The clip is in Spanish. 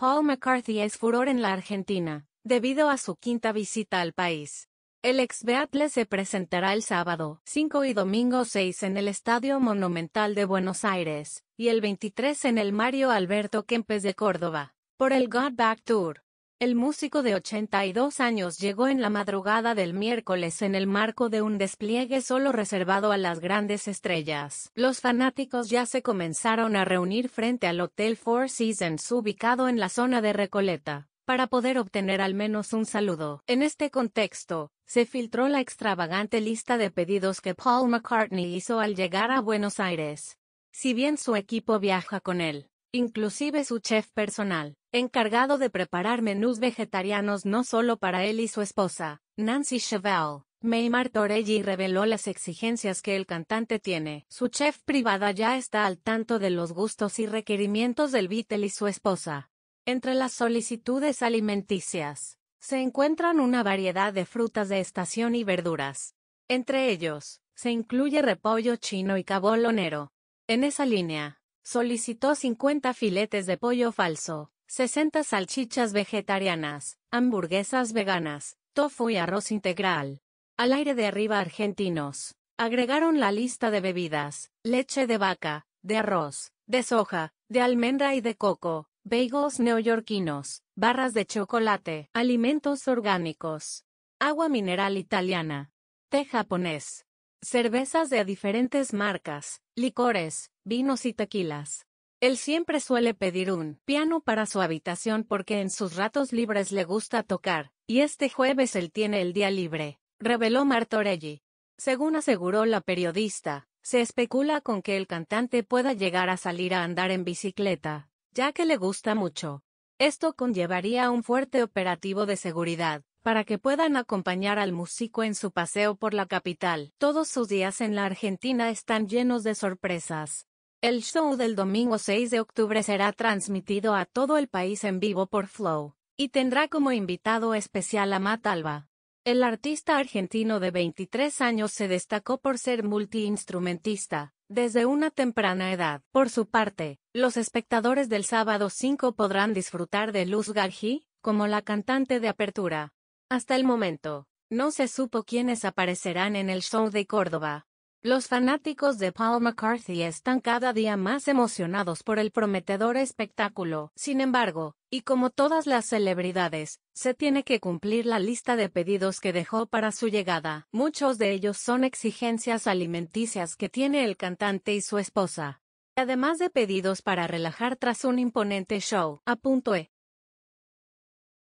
Paul McCarthy es furor en la Argentina, debido a su quinta visita al país. El ex Beatle se presentará el sábado 5 y domingo 6 en el Estadio Monumental de Buenos Aires, y el 23 en el Mario Alberto Kempes de Córdoba, por el God Back Tour. El músico de 82 años llegó en la madrugada del miércoles en el marco de un despliegue solo reservado a las grandes estrellas. Los fanáticos ya se comenzaron a reunir frente al Hotel Four Seasons ubicado en la zona de Recoleta, para poder obtener al menos un saludo. En este contexto, se filtró la extravagante lista de pedidos que Paul McCartney hizo al llegar a Buenos Aires. Si bien su equipo viaja con él, inclusive su chef personal, encargado de preparar menús vegetarianos no solo para él y su esposa, Nancy Chevelle. Meymar Torelli reveló las exigencias que el cantante tiene. Su chef privada ya está al tanto de los gustos y requerimientos del Beatle y su esposa. Entre las solicitudes alimenticias, se encuentran una variedad de frutas de estación y verduras. Entre ellos, se incluye repollo chino y cabolonero. En esa línea, Solicitó 50 filetes de pollo falso, 60 salchichas vegetarianas, hamburguesas veganas, tofu y arroz integral. Al aire de arriba argentinos. Agregaron la lista de bebidas, leche de vaca, de arroz, de soja, de almendra y de coco, bagels neoyorquinos, barras de chocolate, alimentos orgánicos, agua mineral italiana, té japonés, cervezas de diferentes marcas, licores, vinos y tequilas. Él siempre suele pedir un piano para su habitación porque en sus ratos libres le gusta tocar, y este jueves él tiene el día libre, reveló Martorelli. Según aseguró la periodista, se especula con que el cantante pueda llegar a salir a andar en bicicleta, ya que le gusta mucho. Esto conllevaría un fuerte operativo de seguridad, para que puedan acompañar al músico en su paseo por la capital. Todos sus días en la Argentina están llenos de sorpresas. El show del domingo 6 de octubre será transmitido a todo el país en vivo por Flow, y tendrá como invitado especial a Matt Alba. El artista argentino de 23 años se destacó por ser multiinstrumentista, desde una temprana edad. Por su parte, los espectadores del sábado 5 podrán disfrutar de Luz Gargi, como la cantante de apertura. Hasta el momento, no se supo quiénes aparecerán en el show de Córdoba. Los fanáticos de Paul McCarthy están cada día más emocionados por el prometedor espectáculo. Sin embargo, y como todas las celebridades, se tiene que cumplir la lista de pedidos que dejó para su llegada. Muchos de ellos son exigencias alimenticias que tiene el cantante y su esposa. Además de pedidos para relajar tras un imponente show, punto E.